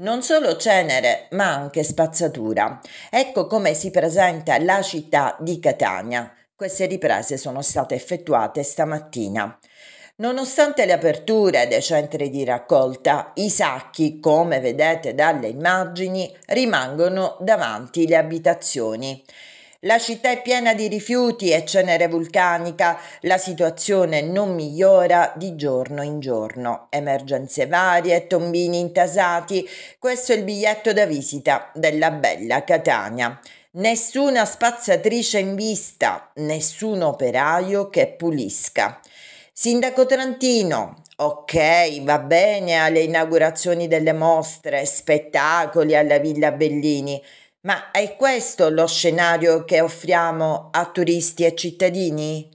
Non solo cenere, ma anche spazzatura. Ecco come si presenta la città di Catania. Queste riprese sono state effettuate stamattina. Nonostante le aperture dei centri di raccolta, i sacchi, come vedete dalle immagini, rimangono davanti le abitazioni. La città è piena di rifiuti e cenere vulcanica, la situazione non migliora di giorno in giorno. Emergenze varie, tombini intasati, questo è il biglietto da visita della bella Catania. Nessuna spazzatrice in vista, nessun operaio che pulisca. Sindaco Trantino, ok, va bene alle inaugurazioni delle mostre, spettacoli alla Villa Bellini, ma è questo lo scenario che offriamo a turisti e cittadini?